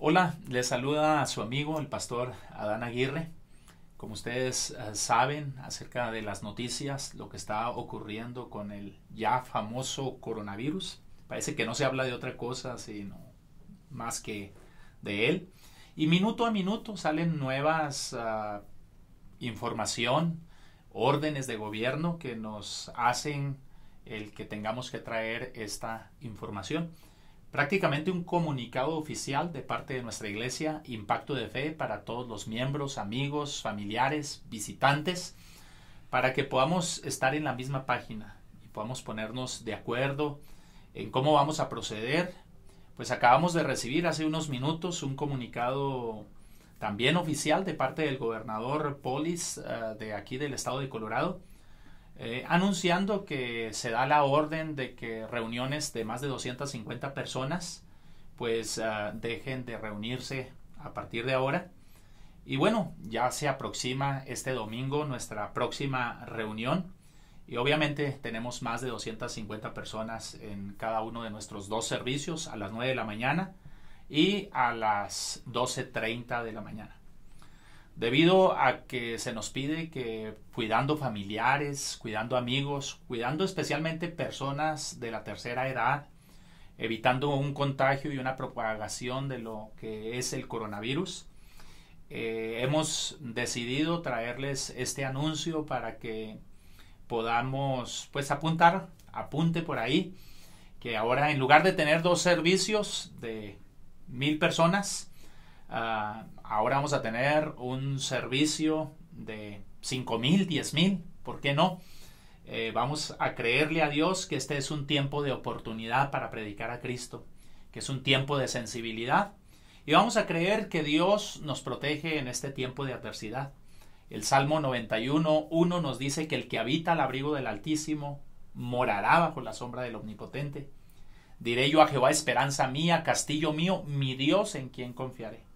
Hola, les saluda a su amigo el pastor Adán Aguirre. Como ustedes eh, saben acerca de las noticias, lo que está ocurriendo con el ya famoso coronavirus, parece que no se habla de otra cosa sino más que de él. Y minuto a minuto salen nuevas ah, información, órdenes de gobierno que nos hacen el que tengamos que traer esta información prácticamente un comunicado oficial de parte de nuestra iglesia, Impacto de Fe, para todos los miembros, amigos, familiares, visitantes, para que podamos estar en la misma página y podamos ponernos de acuerdo en cómo vamos a proceder. Pues acabamos de recibir hace unos minutos un comunicado también oficial de parte del gobernador Polis eh, de aquí del estado de Colorado, eh, anunciando que se da la orden de que reuniones de más de 250 personas pues ah, dejen de reunirse a partir de ahora. Y bueno, ya se aproxima este domingo nuestra próxima reunión. Y obviamente tenemos más de 250 personas en cada uno de nuestros dos servicios a las 9 de la mañana y a las 12.30 de la mañana debido a que se nos pide que cuidando familiares, cuidando amigos, cuidando especialmente personas de la tercera edad, evitando un contagio y una propagación de lo que es el coronavirus, eh, hemos decidido traerles este anuncio para que podamos pues apuntar, apunte por ahí, que ahora en lugar de tener dos servicios de mil personas, Ah, ahora vamos a tener un servicio de 5 mil, diez mil, ¿por qué no? Eh, vamos a creerle a Dios que este es un tiempo de oportunidad para predicar a Cristo, que es un tiempo de sensibilidad. Y vamos a creer que Dios nos protege en este tiempo de adversidad. El Salmo 91, 1 nos dice que el que habita al abrigo del Altísimo morará bajo la sombra del Omnipotente. Diré yo a Jehová, esperanza mía, castillo mío, mi Dios en quien confiaré.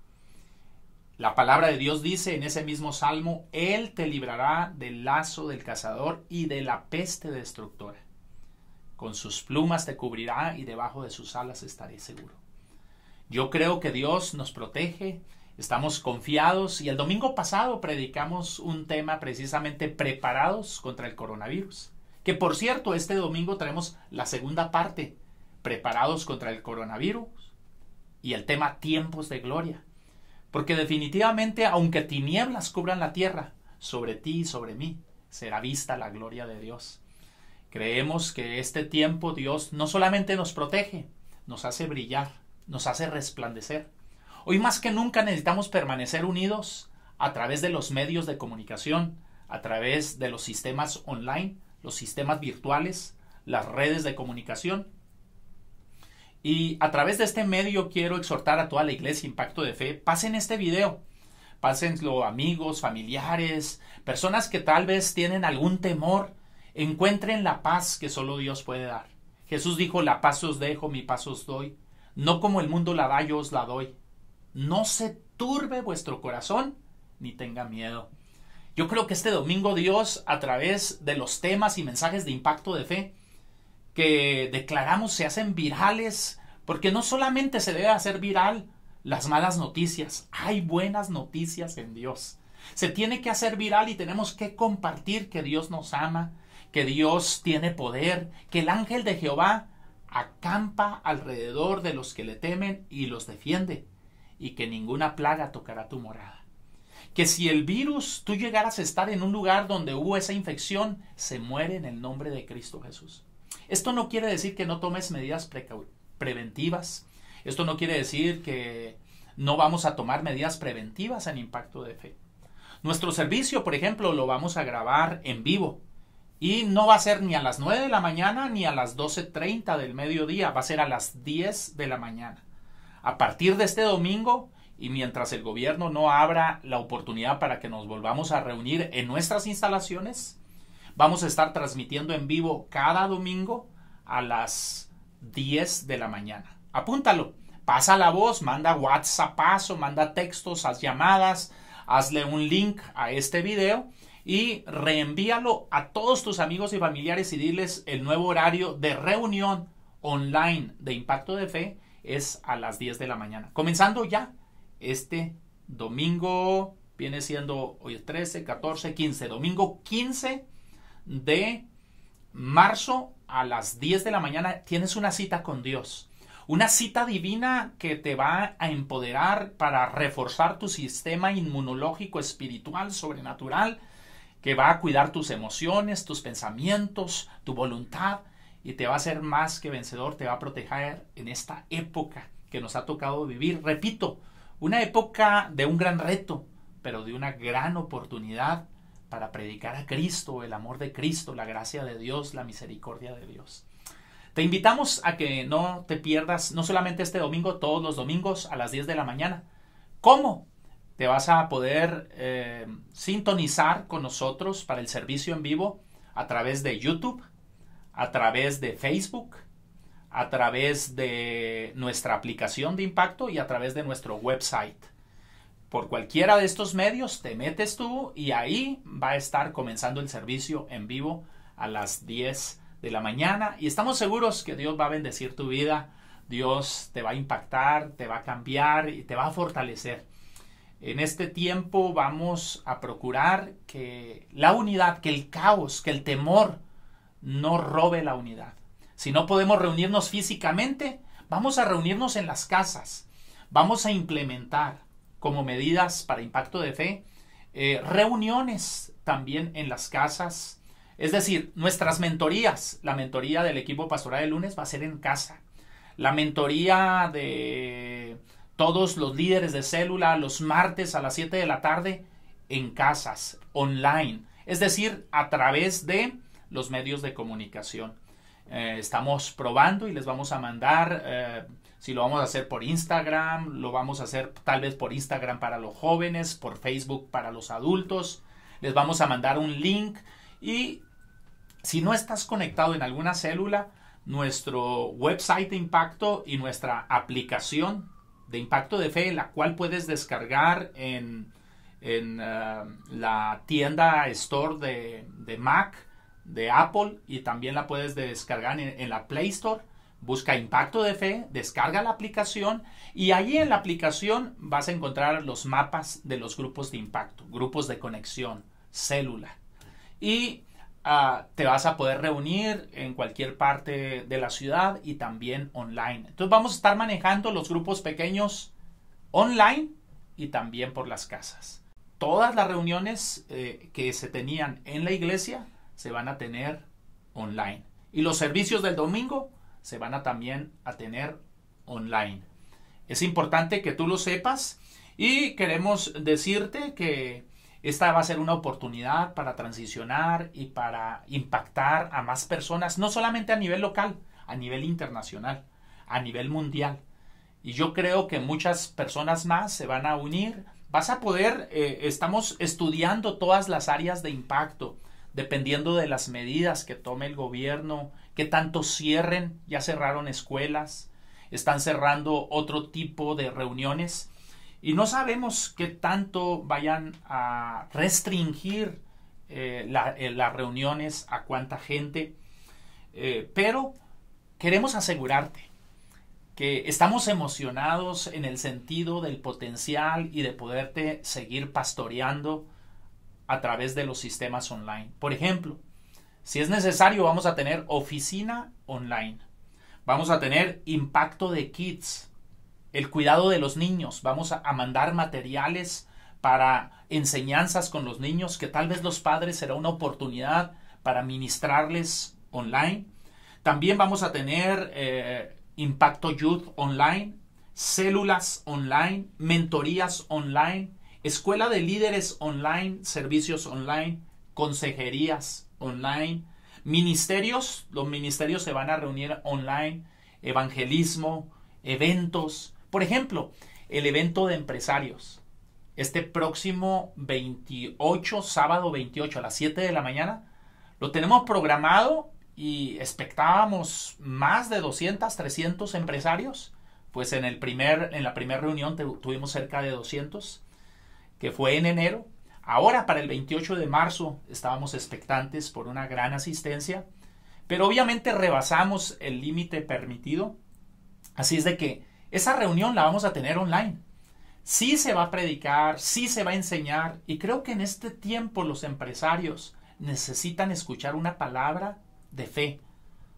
La palabra de Dios dice en ese mismo salmo, Él te librará del lazo del cazador y de la peste destructora. Con sus plumas te cubrirá y debajo de sus alas estaré seguro. Yo creo que Dios nos protege, estamos confiados y el domingo pasado predicamos un tema precisamente preparados contra el coronavirus. Que por cierto, este domingo traemos la segunda parte, preparados contra el coronavirus y el tema tiempos de gloria. Porque definitivamente, aunque tinieblas cubran la tierra, sobre ti y sobre mí será vista la gloria de Dios. Creemos que este tiempo Dios no solamente nos protege, nos hace brillar, nos hace resplandecer. Hoy más que nunca necesitamos permanecer unidos a través de los medios de comunicación, a través de los sistemas online, los sistemas virtuales, las redes de comunicación y a través de este medio quiero exhortar a toda la iglesia Impacto de Fe, pasen este video, pásenlo amigos, familiares, personas que tal vez tienen algún temor, encuentren la paz que solo Dios puede dar. Jesús dijo, la paz os dejo, mi paz os doy, no como el mundo la da, yo os la doy. No se turbe vuestro corazón, ni tenga miedo. Yo creo que este domingo Dios, a través de los temas y mensajes de impacto de fe, que declaramos se hacen virales, porque no solamente se debe hacer viral las malas noticias, hay buenas noticias en Dios. Se tiene que hacer viral y tenemos que compartir que Dios nos ama, que Dios tiene poder, que el ángel de Jehová acampa alrededor de los que le temen y los defiende, y que ninguna plaga tocará tu morada. Que si el virus tú llegaras a estar en un lugar donde hubo esa infección, se muere en el nombre de Cristo Jesús. Esto no quiere decir que no tomes medidas preventivas. Esto no quiere decir que no vamos a tomar medidas preventivas en impacto de fe. Nuestro servicio, por ejemplo, lo vamos a grabar en vivo. Y no va a ser ni a las 9 de la mañana ni a las 12.30 del mediodía, va a ser a las 10 de la mañana. A partir de este domingo y mientras el gobierno no abra la oportunidad para que nos volvamos a reunir en nuestras instalaciones, Vamos a estar transmitiendo en vivo cada domingo a las 10 de la mañana. Apúntalo, pasa la voz, manda WhatsApp, manda textos, haz llamadas, hazle un link a este video y reenvíalo a todos tus amigos y familiares y diles el nuevo horario de reunión online de Impacto de Fe es a las 10 de la mañana. Comenzando ya este domingo, viene siendo hoy 13, 14, 15, domingo 15 de marzo a las 10 de la mañana tienes una cita con Dios. Una cita divina que te va a empoderar para reforzar tu sistema inmunológico, espiritual, sobrenatural, que va a cuidar tus emociones, tus pensamientos, tu voluntad y te va a hacer más que vencedor, te va a proteger en esta época que nos ha tocado vivir. Repito, una época de un gran reto, pero de una gran oportunidad para predicar a Cristo, el amor de Cristo, la gracia de Dios, la misericordia de Dios. Te invitamos a que no te pierdas, no solamente este domingo, todos los domingos a las 10 de la mañana. ¿Cómo? Te vas a poder eh, sintonizar con nosotros para el servicio en vivo a través de YouTube, a través de Facebook, a través de nuestra aplicación de impacto y a través de nuestro website por cualquiera de estos medios, te metes tú y ahí va a estar comenzando el servicio en vivo a las 10 de la mañana y estamos seguros que Dios va a bendecir tu vida, Dios te va a impactar, te va a cambiar y te va a fortalecer. En este tiempo vamos a procurar que la unidad, que el caos, que el temor no robe la unidad. Si no podemos reunirnos físicamente, vamos a reunirnos en las casas, vamos a implementar como medidas para impacto de fe, eh, reuniones también en las casas, es decir, nuestras mentorías, la mentoría del equipo pastoral de lunes va a ser en casa, la mentoría de todos los líderes de célula los martes a las 7 de la tarde en casas, online, es decir, a través de los medios de comunicación. Eh, estamos probando y les vamos a mandar eh, si lo vamos a hacer por Instagram, lo vamos a hacer tal vez por Instagram para los jóvenes, por Facebook para los adultos. Les vamos a mandar un link y si no estás conectado en alguna célula, nuestro website de impacto y nuestra aplicación de impacto de fe, la cual puedes descargar en, eh, la tienda store de Mac de Apple y también la puedes descargar en, la Play Store. Busca Impacto de Fe, descarga la aplicación y allí en la aplicación vas a encontrar los mapas de los grupos de impacto, grupos de conexión, célula. Y ah, te vas a poder reunir en cualquier parte de la ciudad y también online. Entonces vamos a estar manejando los grupos pequeños online y también por las casas. Todas las reuniones eh, que se tenían en la iglesia se van a tener online. Y los servicios del domingo se van a también a tener online. Es importante que tú lo sepas y queremos decirte que esta va a ser una oportunidad para transicionar y para impactar a más personas, no solamente a nivel local, a nivel internacional, a nivel mundial. Y yo creo que muchas personas más se van a unir. Vas a poder, eh, estamos estudiando todas las áreas de impacto dependiendo de las medidas que tome el gobierno, qué tanto cierren, ya cerraron escuelas, están cerrando otro tipo de reuniones y no sabemos qué tanto vayan a restringir eh, eh, las reuniones, a cuánta gente, eh, pero queremos asegurarte que estamos emocionados en el sentido del potencial y de poderte seguir pastoreando a través de los sistemas online. Por ejemplo, si es necesario, vamos a tener oficina online. Vamos a tener impacto de kids, el cuidado de los niños. Vamos a, mandar materiales para enseñanzas con los niños que tal vez los padres será una oportunidad para ministrarles online. También vamos a tener eh, impacto youth online, células online, mentorías online, Escuela de líderes online, servicios online, consejerías online, ministerios, los ministerios se van a reunir online, evangelismo, eventos. Por ejemplo, el evento de empresarios. Este próximo 28, sábado 28 a las 7 de la mañana, lo tenemos programado y expectábamos más de 200, 300 empresarios. Pues en, el primer, en la primera reunión tuvimos cerca de 200 que fue en enero. Ahora para el 28 de marzo estábamos expectantes por una gran asistencia, pero obviamente rebasamos el límite permitido. Así es de que esa reunión la vamos a tener online. Sí se va a predicar, sí se va a enseñar y creo que en este tiempo los empresarios necesitan escuchar una palabra de fe,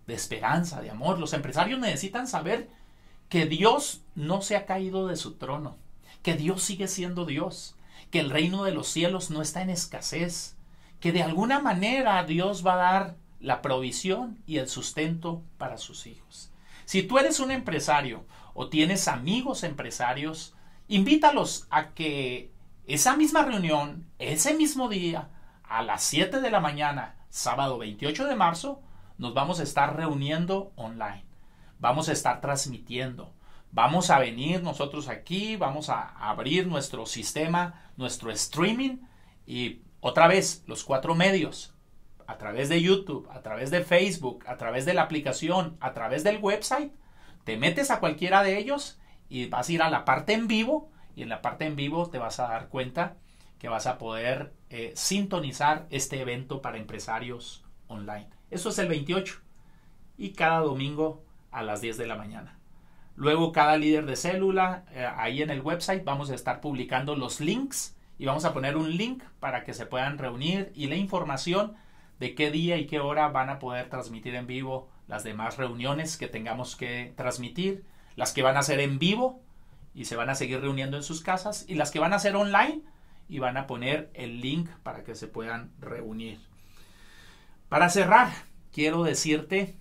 de esperanza, de amor. Los empresarios necesitan saber que Dios no se ha caído de su trono, que Dios sigue siendo Dios, que el reino de los cielos no está en escasez, que de alguna manera Dios va a dar la provisión y el sustento para sus hijos. Si tú eres un empresario o tienes amigos empresarios, invítalos a que esa misma reunión, ese mismo día, a las 7 de la mañana, sábado 28 de marzo, nos vamos a estar reuniendo online. Vamos a estar transmitiendo vamos a venir nosotros aquí, vamos a abrir nuestro sistema, nuestro streaming y otra vez los cuatro medios, a través de YouTube, a través de Facebook, a través de la aplicación, a través del website, te metes a cualquiera de ellos y vas a ir a la parte en vivo y en la parte en vivo te vas a dar cuenta que vas a poder eh, sintonizar este evento para empresarios online. Eso es el 28 y cada domingo a las 10 de la mañana. Luego cada líder de célula, eh, ahí en el website vamos a estar publicando los links y vamos a poner un link para que se puedan reunir y la información de qué día y qué hora van a poder transmitir en vivo las demás reuniones que tengamos que transmitir, las que van a ser en vivo y se van a seguir reuniendo en sus casas y las que van a ser online y van a poner el link para que se puedan reunir. Para cerrar, quiero decirte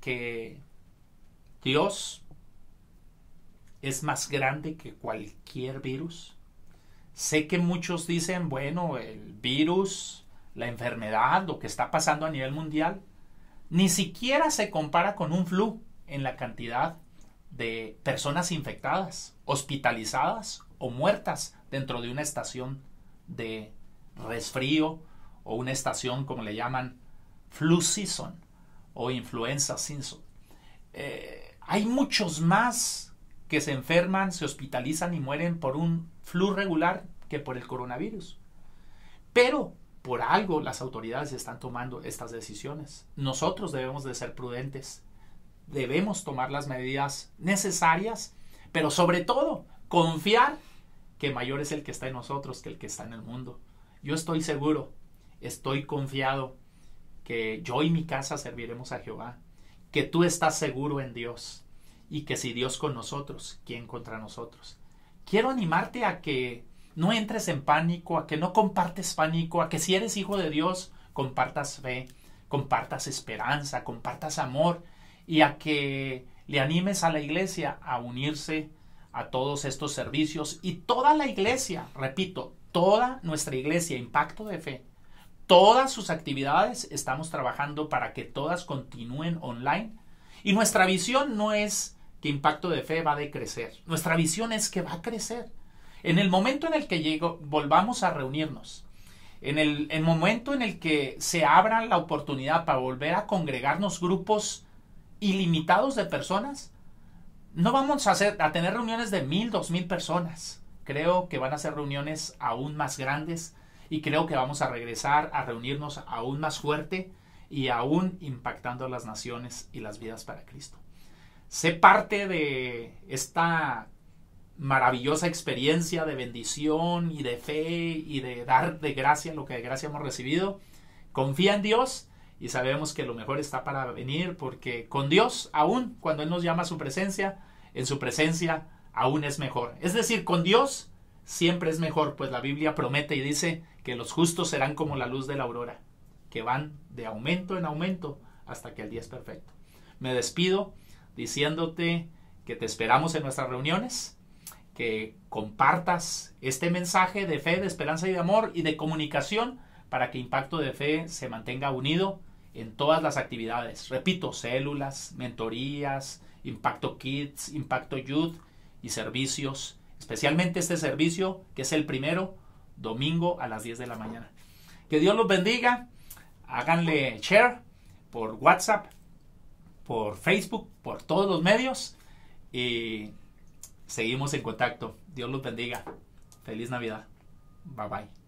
que Dios es más grande que cualquier virus. Sé que muchos dicen, bueno, el virus, la enfermedad, lo que está pasando a nivel mundial, ni siquiera se compara con un flu en la cantidad de personas infectadas, hospitalizadas o muertas dentro de una estación de resfrío o una estación como le llaman flu season o influenza season. Eh, hay muchos más que se enferman, se hospitalizan y mueren por un flu regular que por el coronavirus. Pero por algo las autoridades están tomando estas decisiones. Nosotros debemos de ser prudentes, debemos tomar las medidas necesarias, pero sobre todo confiar que mayor es el que está en nosotros que el que está en el mundo. Yo estoy seguro, estoy confiado que yo y mi casa serviremos a Jehová, que tú estás seguro en Dios y que si Dios con nosotros, ¿quién contra nosotros? Quiero animarte a que no entres en pánico, a que no compartes pánico, a que si eres hijo de Dios, compartas fe, compartas esperanza, compartas amor y a que le animes a la iglesia a unirse a todos estos servicios y toda la iglesia, repito, toda nuestra iglesia, impacto de fe, todas sus actividades estamos trabajando para que todas continúen online y nuestra visión no es que impacto de fe va a decrecer. Nuestra visión es que va a crecer. En el momento en el que llego, volvamos a reunirnos, en el, momento en el que se abra la oportunidad para volver a congregarnos grupos ilimitados de personas, no vamos a, hacer, a tener reuniones de mil, dos mil personas. Creo que van a ser reuniones aún más grandes y creo que vamos a regresar a reunirnos aún más fuerte y aún impactando las naciones y las vidas para Cristo. Sé parte de esta maravillosa experiencia de bendición y de fe y de dar de gracia lo que de gracia hemos recibido. Confía en Dios y sabemos que lo mejor está para venir porque con Dios, aún cuando Él nos llama a su presencia, en su presencia aún es mejor. Es decir, con Dios siempre es mejor, pues la Biblia promete y dice que los justos serán como la luz de la aurora, que van de aumento en aumento hasta que el día es perfecto. Me despido diciéndote que te esperamos en nuestras reuniones, que compartas este mensaje de fe, de esperanza y de amor y de comunicación para que Impacto de Fe se mantenga unido en todas las actividades. Repito, células, mentorías, Impacto Kids, Impacto Youth y servicios, especialmente este servicio que es el primero, domingo a las 10 de la mañana. Que Dios los bendiga, háganle share por WhatsApp por Facebook, por todos los medios y seguimos en contacto. Dios los bendiga. Feliz Navidad. Bye bye.